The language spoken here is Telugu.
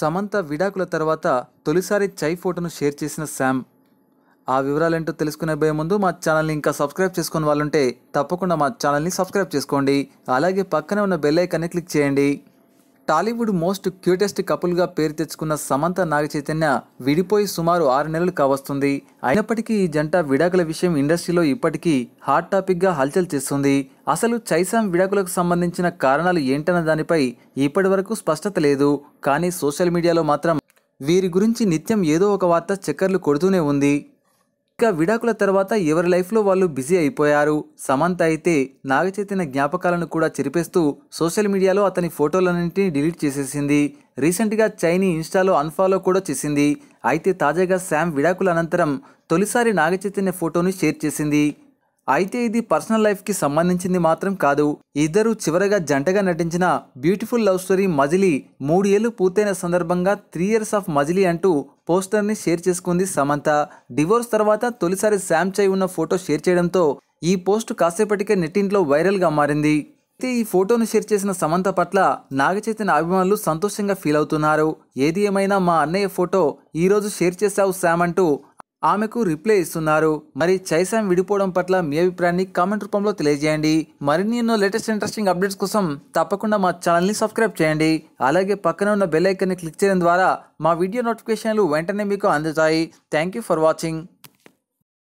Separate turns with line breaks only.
సమంత విడాకుల తర్వాత తొలిసారి చై ఫోటోను షేర్ చేసిన శామ్ ఆ వివరాలేంటో తెలుసుకునే భయం ముందు మా ఛానల్ని ఇంకా సబ్స్క్రైబ్ చేసుకుని వాళ్ళుంటే తప్పకుండా మా ఛానల్ని సబ్స్క్రైబ్ చేసుకోండి అలాగే పక్కనే ఉన్న బెల్ ఐకాన్ని క్లిక్ చేయండి టాలీవుడ్ మోస్ట్ క్యూటెస్ట్ కపుల్గా పేరు తెచ్చుకున్న సమంత నాగ చైతన్య విడిపోయి సుమారు ఆరు నెలలు కావస్తుంది అయినప్పటికీ ఈ జంట విడాకుల విషయం ఇండస్ట్రీలో ఇప్పటికీ హాట్ టాపిక్గా హల్చల్ చేస్తుంది అసలు చైసాం విడాకులకు సంబంధించిన కారణాలు ఏంటన్న దానిపై ఇప్పటి వరకు స్పష్టత లేదు కానీ సోషల్ మీడియాలో మాత్రం వీరి గురించి నిత్యం ఏదో ఒక వార్త చక్కర్లు కొడుతూనే ఉంది ఇక విడాకుల తర్వాత ఎవరి లైఫ్లో వాళ్ళు బిజీ అయిపోయారు సమంత అయితే నాగచైతన్య జ్ఞాపకాలను కూడా చెరిపేస్తూ సోషల్ మీడియాలో అతని ఫోటోలన్నింటినీ డిలీట్ చేసేసింది రీసెంట్గా చైనీ ఇన్స్టాలో అన్ఫాలో కూడా చేసింది అయితే తాజాగా శామ్ విడాకుల అనంతరం తొలిసారి నాగచైతన్య ఫోటోని షేర్ చేసింది అయితే ఇది పర్సనల్ లైఫ్కి సంబంధించింది మాత్రం కాదు ఇద్దరు చివరగా జంటగా నటించిన బ్యూటిఫుల్ లవ్ స్టోరీ మజిలీ మూడేళ్లు పూర్తయిన సందర్భంగా త్రీ ఇయర్స్ ఆఫ్ మజిలీ అంటూ పోస్టర్ని షేర్ చేసుకుంది సమంత డివోర్స్ తర్వాత తొలిసారి శామ్ చై ఉన్న ఫోటో షేర్ చేయడంతో ఈ పోస్ట్ కాసేపటికే నెట్టింట్లో వైరల్గా మారింది అయితే ఈ ఫోటోను షేర్ చేసిన సమంత పట్ల నాగచైతన్య అభిమానులు సంతోషంగా ఫీల్ అవుతున్నారు ఏది ఏమైనా మా అన్నయ్య ఫోటో ఈరోజు షేర్ చేశావు శామ్ అంటూ ఆమెకు రిప్లై ఇస్తున్నారు మరి చైసామ్ విడిపోవడం పట్ల మీ అభిప్రాయాన్ని కామెంట్ రూపంలో తెలియజేయండి మరిన్ని ఎన్నో లేటెస్ట్ ఇంట్రెస్టింగ్ అప్డేట్స్ కోసం తప్పకుండా మా ఛానల్ని సబ్స్క్రైబ్ చేయండి అలాగే పక్కన ఉన్న బెల్ ఐకన్ని క్లిక్ చేయడం ద్వారా మా వీడియో నోటిఫికేషన్లు వెంటనే మీకు అందుతాయి థ్యాంక్ యూ ఫర్ వాచింగ్